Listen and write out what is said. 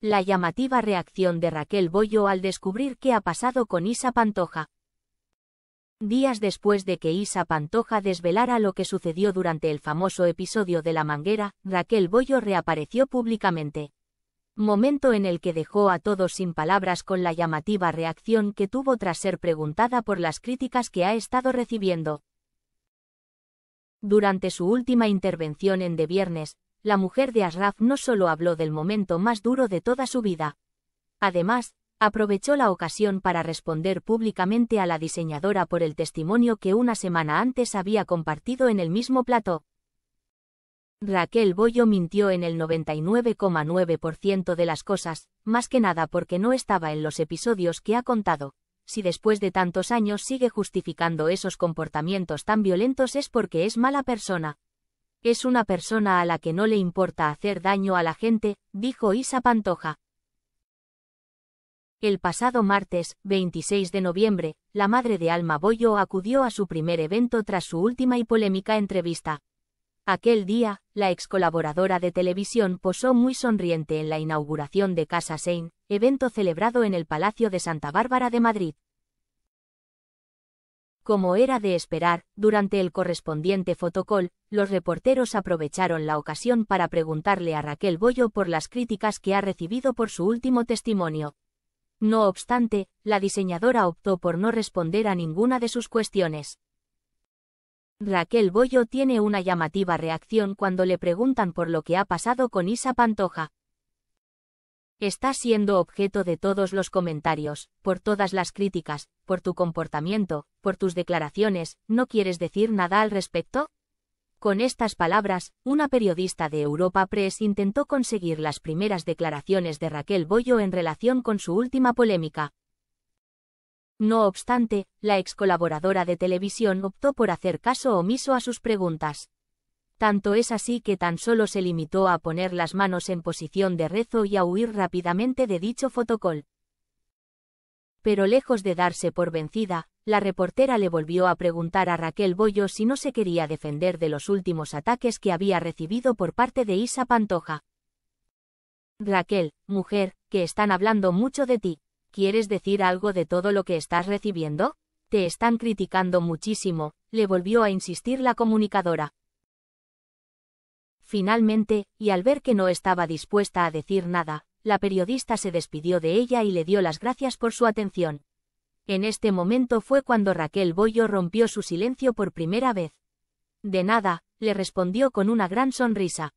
La llamativa reacción de Raquel Bollo al descubrir qué ha pasado con Isa Pantoja. Días después de que Isa Pantoja desvelara lo que sucedió durante el famoso episodio de La Manguera, Raquel Bollo reapareció públicamente. Momento en el que dejó a todos sin palabras con la llamativa reacción que tuvo tras ser preguntada por las críticas que ha estado recibiendo. Durante su última intervención en De Viernes, la mujer de Asraf no solo habló del momento más duro de toda su vida. Además, aprovechó la ocasión para responder públicamente a la diseñadora por el testimonio que una semana antes había compartido en el mismo plató. Raquel Bollo mintió en el 99,9% de las cosas, más que nada porque no estaba en los episodios que ha contado. Si después de tantos años sigue justificando esos comportamientos tan violentos es porque es mala persona. Es una persona a la que no le importa hacer daño a la gente, dijo Isa Pantoja. El pasado martes, 26 de noviembre, la madre de Alma Boyo acudió a su primer evento tras su última y polémica entrevista. Aquel día, la ex colaboradora de televisión posó muy sonriente en la inauguración de Casa Sein, evento celebrado en el Palacio de Santa Bárbara de Madrid. Como era de esperar, durante el correspondiente fotocol, los reporteros aprovecharon la ocasión para preguntarle a Raquel Bollo por las críticas que ha recibido por su último testimonio. No obstante, la diseñadora optó por no responder a ninguna de sus cuestiones. Raquel Bollo tiene una llamativa reacción cuando le preguntan por lo que ha pasado con Isa Pantoja. Está siendo objeto de todos los comentarios, por todas las críticas, por tu comportamiento, por tus declaraciones, ¿no quieres decir nada al respecto? Con estas palabras, una periodista de Europa Press intentó conseguir las primeras declaraciones de Raquel Bollo en relación con su última polémica. No obstante, la ex colaboradora de televisión optó por hacer caso omiso a sus preguntas tanto es así que tan solo se limitó a poner las manos en posición de rezo y a huir rápidamente de dicho fotocol. Pero lejos de darse por vencida, la reportera le volvió a preguntar a Raquel Bollo si no se quería defender de los últimos ataques que había recibido por parte de Isa Pantoja. Raquel, mujer, que están hablando mucho de ti, ¿quieres decir algo de todo lo que estás recibiendo? Te están criticando muchísimo, le volvió a insistir la comunicadora. Finalmente, y al ver que no estaba dispuesta a decir nada, la periodista se despidió de ella y le dio las gracias por su atención. En este momento fue cuando Raquel Bollo rompió su silencio por primera vez. De nada, le respondió con una gran sonrisa.